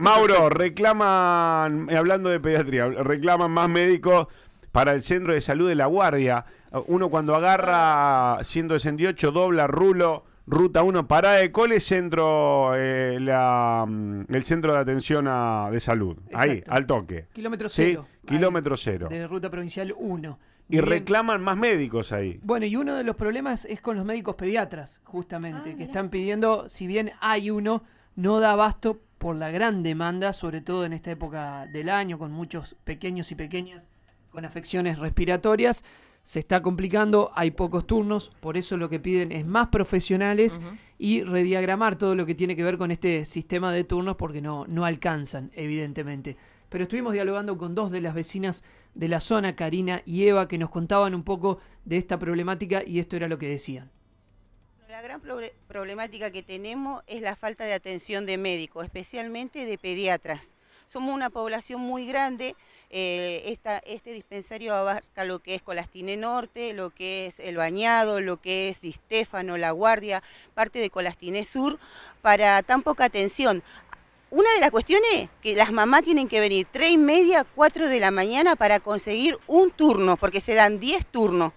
Mauro, reclaman, eh, hablando de pediatría, reclaman más médicos para el centro de salud de La Guardia. Uno cuando agarra 168, dobla rulo, ruta 1, parada de cole, centro, eh, la, mm, el centro de atención de salud. Ahí, al toque. Kilómetro cero. Kilómetro 0. cero. De ruta provincial 1. Y reclaman más médicos ahí. Bueno, y uno de los problemas es con los médicos pediatras, justamente, ah, que están pidiendo, si bien hay uno, no da abasto por la gran demanda, sobre todo en esta época del año, con muchos pequeños y pequeñas con afecciones respiratorias. Se está complicando, hay pocos turnos, por eso lo que piden es más profesionales y rediagramar todo lo que tiene que ver con este sistema de turnos porque no, no alcanzan, evidentemente pero estuvimos dialogando con dos de las vecinas de la zona, Karina y Eva, que nos contaban un poco de esta problemática y esto era lo que decían. La gran problemática que tenemos es la falta de atención de médicos, especialmente de pediatras. Somos una población muy grande, eh, este dispensario abarca lo que es Colastine Norte, lo que es El Bañado, lo que es Distéfano, La Guardia, parte de Colastine Sur, para tan poca atención. Una de las cuestiones que las mamás tienen que venir tres y media, cuatro de la mañana para conseguir un turno, porque se dan 10 turnos.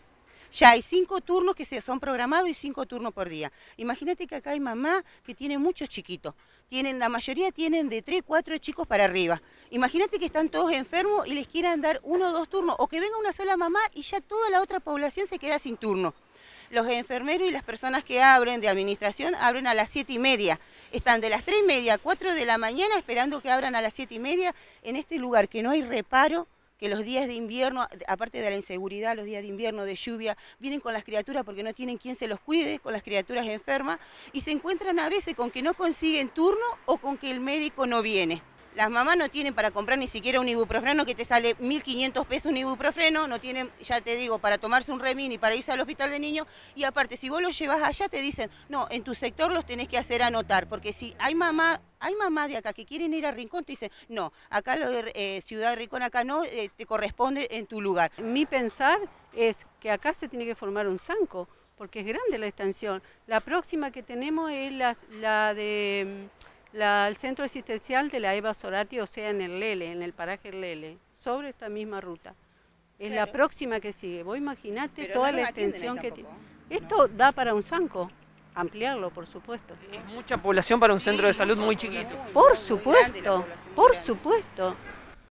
Ya hay cinco turnos que se son programados y cinco turnos por día. Imagínate que acá hay mamás que tienen muchos chiquitos. Tienen, la mayoría tienen de 3, cuatro chicos para arriba. Imagínate que están todos enfermos y les quieran dar uno o dos turnos, o que venga una sola mamá y ya toda la otra población se queda sin turno los enfermeros y las personas que abren de administración abren a las 7 y media. Están de las 3 y media a 4 de la mañana esperando que abran a las 7 y media en este lugar que no hay reparo que los días de invierno, aparte de la inseguridad, los días de invierno, de lluvia, vienen con las criaturas porque no tienen quien se los cuide, con las criaturas enfermas, y se encuentran a veces con que no consiguen turno o con que el médico no viene. Las mamás no tienen para comprar ni siquiera un ibuprofeno que te sale 1.500 pesos un ibuprofeno, no tienen, ya te digo, para tomarse un remín y para irse al hospital de niños. Y aparte, si vos los llevas allá, te dicen, no, en tu sector los tenés que hacer anotar, porque si hay mamá hay mamás de acá que quieren ir a Rincón, te dicen, no, acá lo de eh, Ciudad de Rincón, acá no, eh, te corresponde en tu lugar. Mi pensar es que acá se tiene que formar un zanco, porque es grande la extensión. La próxima que tenemos es la de mm, el centro existencial de la Eva Sorati, o sea, en el Lele, en el paraje Lele, sobre esta misma ruta. Es la próxima que sigue. Vos imaginate toda la extensión que tiene. Esto da para un zanco, ampliarlo, por supuesto. Es mucha población para un centro de salud muy chiquito. Por supuesto, por supuesto.